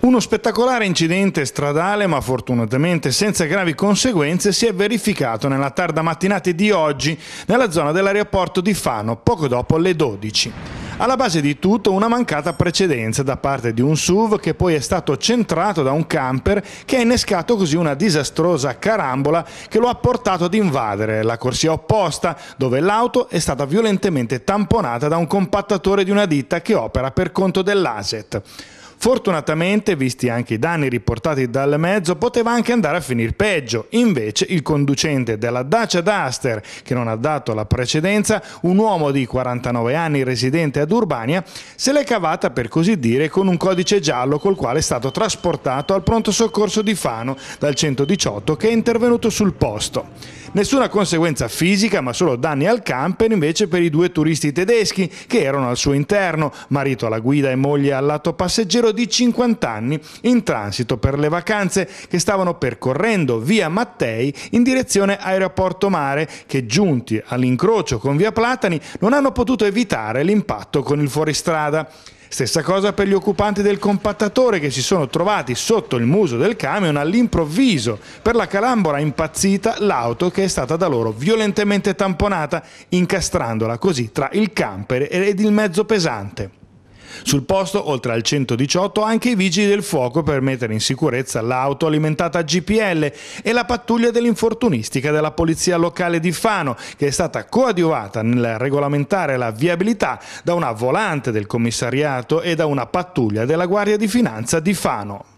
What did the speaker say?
Uno spettacolare incidente stradale, ma fortunatamente senza gravi conseguenze, si è verificato nella tarda mattinata di oggi nella zona dell'aeroporto di Fano, poco dopo le 12. Alla base di tutto una mancata precedenza da parte di un SUV che poi è stato centrato da un camper che ha innescato così una disastrosa carambola che lo ha portato ad invadere la corsia opposta dove l'auto è stata violentemente tamponata da un compattatore di una ditta che opera per conto dell'ASET. Fortunatamente, visti anche i danni riportati dal mezzo, poteva anche andare a finire peggio. Invece il conducente della Dacia Duster, che non ha dato la precedenza, un uomo di 49 anni residente ad Urbania, se l'è cavata per così dire con un codice giallo col quale è stato trasportato al pronto soccorso di Fano dal 118 che è intervenuto sul posto. Nessuna conseguenza fisica, ma solo danni al camper invece per i due turisti tedeschi che erano al suo interno, marito alla guida e moglie al lato passeggero di 50 anni in transito per le vacanze che stavano percorrendo via Mattei in direzione aeroporto mare che giunti all'incrocio con via Platani non hanno potuto evitare l'impatto con il fuoristrada. Stessa cosa per gli occupanti del compattatore che si sono trovati sotto il muso del camion all'improvviso per la calambola impazzita l'auto che è stata da loro violentemente tamponata, incastrandola così tra il camper ed il mezzo pesante. Sul posto, oltre al 118, anche i vigili del fuoco per mettere in sicurezza l'auto alimentata a GPL e la pattuglia dell'infortunistica della polizia locale di Fano, che è stata coadiuvata nel regolamentare la viabilità da una volante del commissariato e da una pattuglia della Guardia di Finanza di Fano.